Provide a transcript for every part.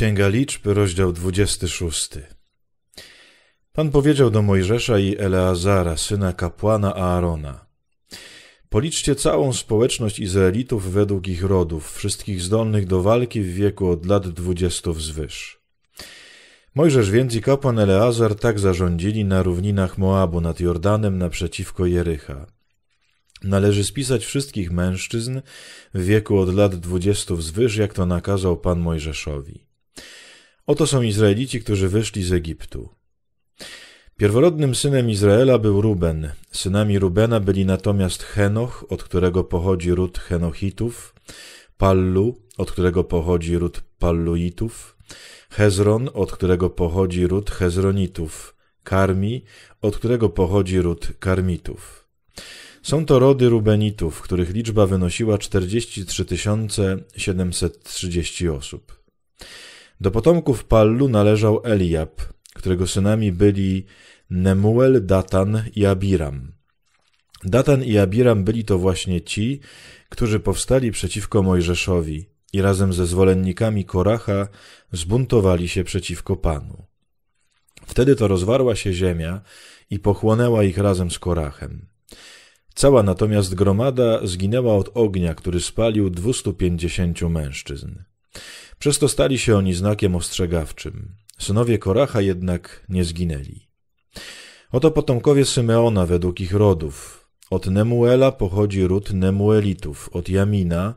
Księga Liczb, rozdział 26. Pan powiedział do Mojżesza i Eleazara, syna kapłana Aarona: Policzcie całą społeczność Izraelitów według ich rodów, wszystkich zdolnych do walki w wieku od lat dwudziestu wzwyż. Mojżesz więc i kapłan Eleazar tak zarządzili na równinach Moabu nad Jordanem naprzeciwko Jericha. Należy spisać wszystkich mężczyzn w wieku od lat dwudziestu wzwyż, jak to nakazał Pan Mojżeszowi. Oto są Izraelici, którzy wyszli z Egiptu. Pierworodnym synem Izraela był Ruben. Synami Rubena byli natomiast Henoch, od którego pochodzi ród Henochitów, Pallu, od którego pochodzi ród Palluitów, Hezron, od którego pochodzi ród Hezronitów, Karmi, od którego pochodzi ród Karmitów. Są to rody Rubenitów, których liczba wynosiła 43 730 osób. Do potomków Pallu należał Eliab, którego synami byli Nemuel, Datan i Abiram. Datan i Abiram byli to właśnie ci, którzy powstali przeciwko Mojżeszowi i razem ze zwolennikami Koracha zbuntowali się przeciwko Panu. Wtedy to rozwarła się ziemia i pochłonęła ich razem z Korachem. Cała natomiast gromada zginęła od ognia, który spalił 250 mężczyzn. Przez to stali się oni znakiem ostrzegawczym. Synowie Koracha jednak nie zginęli. Oto potomkowie Symeona według ich rodów. Od Nemuela pochodzi ród Nemuelitów, od Jamina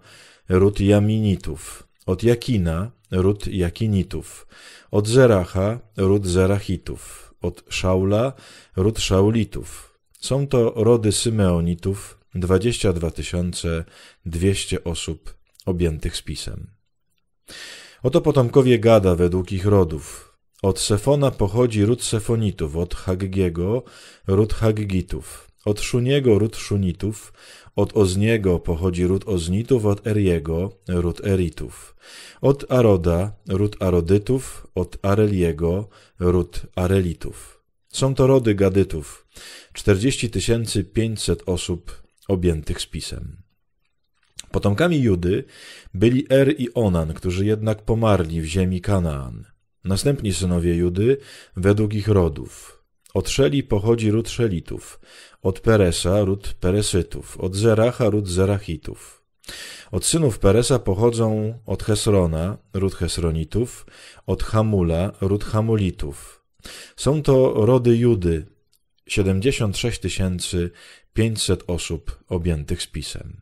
ród Jaminitów, od Jakina ród Jakinitów, od Zeracha ród Zerachitów, od Szaula ród Szaulitów. Są to rody Symeonitów, 22 200 osób objętych spisem. Oto potomkowie Gada według ich rodów. Od Szefona pochodzi ród Szefonitów, od Haggiego ród Haggitów, od Szuniego ród Szunitów, od Ozniego pochodzi ród Oznitów, od Eriego ród Eritów, od Aroda ród Arodytów, od Areliego ród Arelitów. Są to rody Gadytów, 40 500 osób objętych spisem. Potomkami Judy byli Er i Onan, którzy jednak pomarli w ziemi Kanaan. Następni synowie Judy według ich rodów. Od Szeli pochodzi ród Szelitów, od Peresa ród Peresytów, od Zeracha ród Zerachitów. Od synów Peresa pochodzą od Hesrona ród Hesronitów, od Hamula ród Hamulitów. Są to rody Judy, 76 500 osób objętych spisem.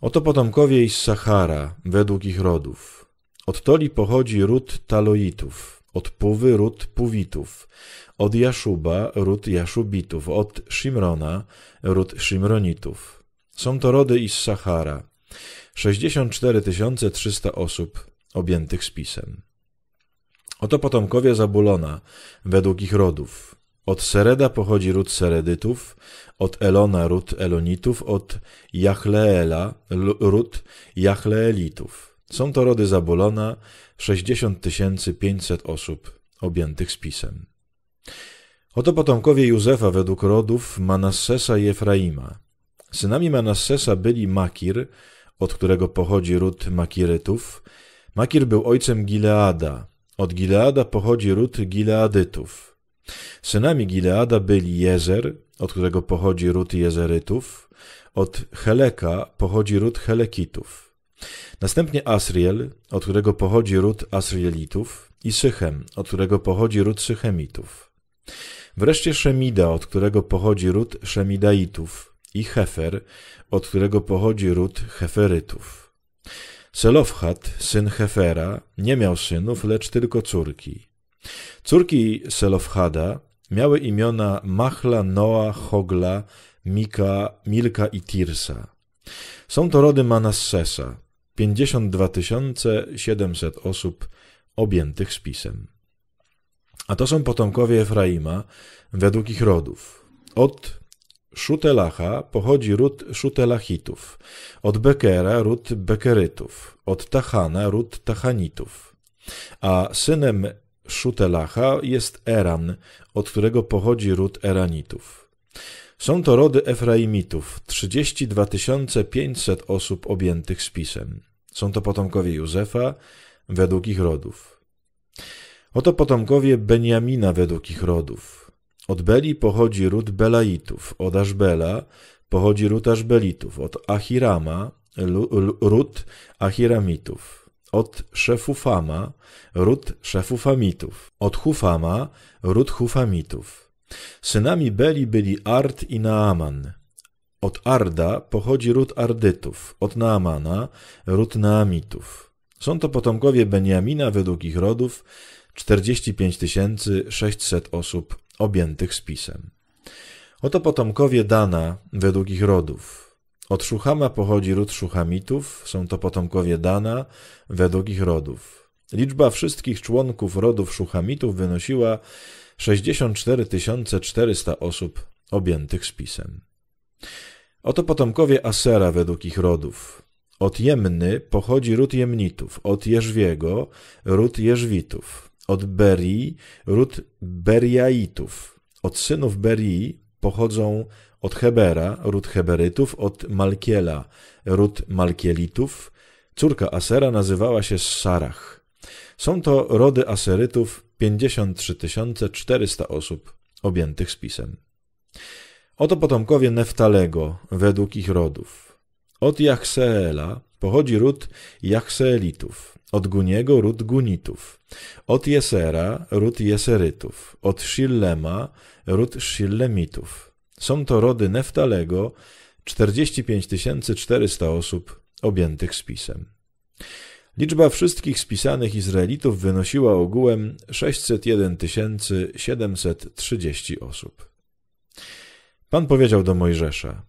Oto potomkowie iz Sahara według ich rodów. Od Toli pochodzi ród Taloitów, od Puwy ród Puwitów, od Jaszuba ród Jaszubitów, od Szymrona ród Szymronitów. Są to rody iz Sahara. 64 300 osób objętych spisem. Oto potomkowie Zabulona, według ich rodów. Od Sereda pochodzi ród Seredytów, od Elona ród Elonitów, od Jachleela ród Jachleelitów. Są to rody Zabolona, 60 500 osób objętych spisem. Oto potomkowie Józefa według rodów Manassesa i Efraima. Synami Manassesa byli Makir, od którego pochodzi ród Makirytów. Makir był ojcem Gileada. Od Gileada pochodzi ród Gileadytów. Synami Gileada byli Jezer, od którego pochodzi ród Jezerytów, od Heleka pochodzi ród Helekitów. Następnie Asriel, od którego pochodzi ród Asrielitów i Sychem, od którego pochodzi ród Sychemitów. Wreszcie Szemida, od którego pochodzi ród Szemidaitów i Hefer, od którego pochodzi ród Heferytów. Selofhat, syn Hefera, nie miał synów, lecz tylko córki. Córki Selofhada miały imiona Machla, Noa, Hogla, Mika, Milka i Tirsa. Są to rody Manassesa, 52 700 osób objętych spisem. A to są potomkowie Efraima według ich rodów. Od Szutelacha pochodzi ród Szutelachitów, od Bekera ród Bekerytów, od Tahana ród Tahanitów. A synem Szutelacha jest Eran, od którego pochodzi ród Eranitów. Są to rody Efraimitów, 32 500 osób objętych spisem. Są to potomkowie Józefa według ich rodów. Oto potomkowie Benjamina według ich rodów. Od Beli pochodzi ród Belaitów, od Ashbela pochodzi ród Ashbelitów, od Ahirama ród Ahiramitów od Szefufama, ród Szefufamitów, od Hufama, ród Hufamitów. Synami Beli byli Ard i Naaman. Od Arda pochodzi ród Ardytów, od Naamana ród Naamitów. Są to potomkowie Beniamina według ich rodów, 45 600 osób objętych spisem. Oto potomkowie Dana według ich rodów. Od Szuchama pochodzi ród Szuchamitów, są to potomkowie Dana według ich rodów. Liczba wszystkich członków rodów Szuchamitów wynosiła 64 400 osób objętych spisem. Oto potomkowie Asera według ich rodów. Od Jemny pochodzi ród Jemnitów, od Jerzwiego ród Jerzwitów, od Berii ród Beriaitów, od synów Berii pochodzą od Hebera, ród Heberytów, od Malkiela, ród Malkielitów. Córka Asera nazywała się Sarach. Są to rody Aserytów 53 400 osób objętych spisem. Oto potomkowie Neftalego według ich rodów. Od Jachseela pochodzi ród Jachseelitów, od Guniego ród Gunitów, od Jesera ród Jeserytów, od Shillema ród Shillemitów. Są to rody Neftalego, 45 400 osób objętych spisem. Liczba wszystkich spisanych Izraelitów wynosiła ogółem 601 730 osób. Pan powiedział do Mojżesza: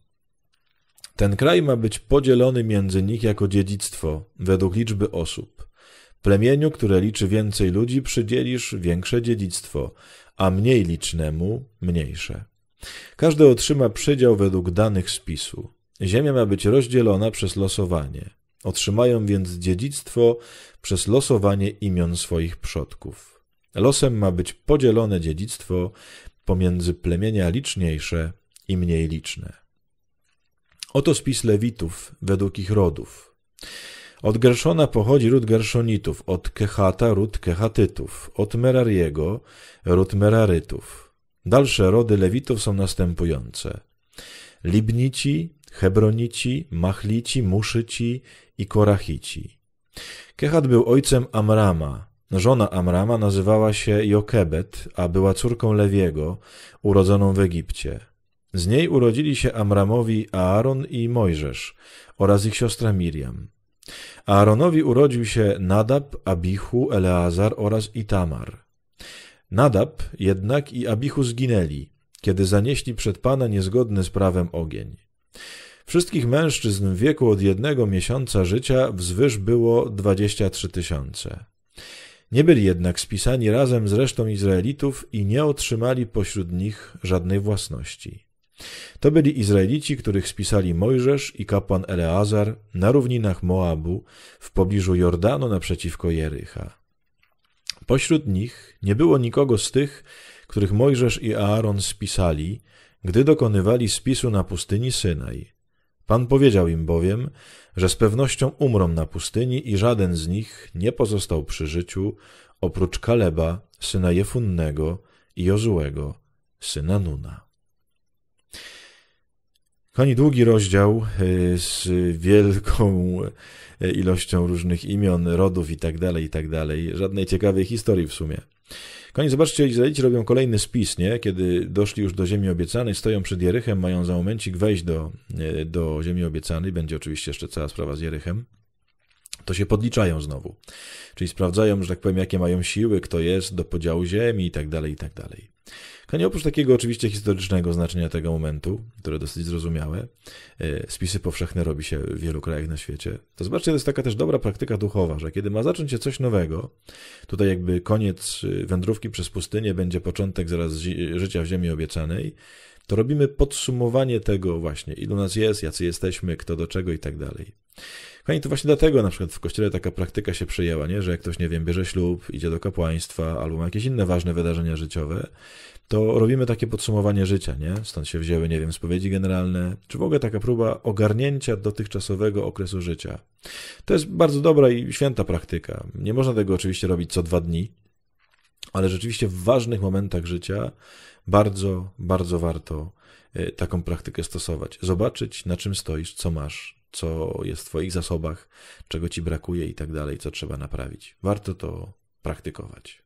Ten kraj ma być podzielony między nich jako dziedzictwo według liczby osób. Plemieniu, które liczy więcej ludzi, przydzielisz większe dziedzictwo, a mniej licznemu mniejsze. Każdy otrzyma przydział według danych spisu. Ziemia ma być rozdzielona przez losowanie. Otrzymają więc dziedzictwo przez losowanie imion swoich przodków. Losem ma być podzielone dziedzictwo pomiędzy plemienia liczniejsze i mniej liczne. Oto spis Lewitów według ich rodów. Od Gerszona pochodzi ród Gerszonitów, od Kehata ród Kehatytów, od Merariego ród Merarytów, Dalsze rody Lewitów są następujące. Libnici, Hebronici, Machlici, Muszyci i Korachici. Kehat był ojcem Amrama. Żona Amrama nazywała się Jokebet, a była córką Lewiego, urodzoną w Egipcie. Z niej urodzili się Amramowi Aaron i Mojżesz oraz ich siostra Miriam. Aaronowi urodził się Nadab, Abichu, Eleazar oraz Itamar. Nadab jednak i Abichu zginęli, kiedy zanieśli przed Pana niezgodny z prawem ogień. Wszystkich mężczyzn w wieku od jednego miesiąca życia wzwyż było dwadzieścia trzy tysiące. Nie byli jednak spisani razem z resztą Izraelitów i nie otrzymali pośród nich żadnej własności. To byli Izraelici, których spisali Mojżesz i kapłan Eleazar na równinach Moabu w pobliżu Jordanu naprzeciwko Jericha. Pośród nich nie było nikogo z tych, których Mojżesz i Aaron spisali, gdy dokonywali spisu na pustyni Synaj. Pan powiedział im bowiem, że z pewnością umrą na pustyni i żaden z nich nie pozostał przy życiu, oprócz Kaleba, syna Jefunnego i Jozułego, syna Nuna. Kochani, długi rozdział y, z wielką y, ilością różnych imion, rodów i tak dalej, i tak dalej. Żadnej ciekawej historii w sumie. Kochani, zobaczcie, Izraelici robią kolejny spis, nie? Kiedy doszli już do ziemi obiecanej, stoją przed Jerychem, mają za momencik wejść do, y, do ziemi obiecanej. Będzie oczywiście jeszcze cała sprawa z Jerychem to się podliczają znowu. Czyli sprawdzają, że tak powiem, jakie mają siły, kto jest do podziału ziemi i tak dalej, i tak dalej. Kanie oprócz takiego oczywiście historycznego znaczenia tego momentu, które dosyć zrozumiałe, e, spisy powszechne robi się w wielu krajach na świecie, to zobaczcie, to jest taka też dobra praktyka duchowa, że kiedy ma zacząć się coś nowego, tutaj jakby koniec e, wędrówki przez pustynię będzie początek zaraz życia w ziemi obiecanej, to robimy podsumowanie tego właśnie, ilu nas jest, jacy jesteśmy, kto do czego i tak dalej. Kochani, to właśnie dlatego na przykład w kościele taka praktyka się przyjęła, nie? że jak ktoś, nie wiem, bierze ślub, idzie do kapłaństwa albo ma jakieś inne ważne wydarzenia życiowe, to robimy takie podsumowanie życia, nie? Stąd się wzięły, nie wiem, spowiedzi generalne, czy w ogóle taka próba ogarnięcia dotychczasowego okresu życia. To jest bardzo dobra i święta praktyka. Nie można tego oczywiście robić co dwa dni, ale rzeczywiście w ważnych momentach życia bardzo, bardzo warto e, taką praktykę stosować. Zobaczyć, na czym stoisz, co masz, co jest w Twoich zasobach, czego Ci brakuje i tak dalej, co trzeba naprawić. Warto to praktykować.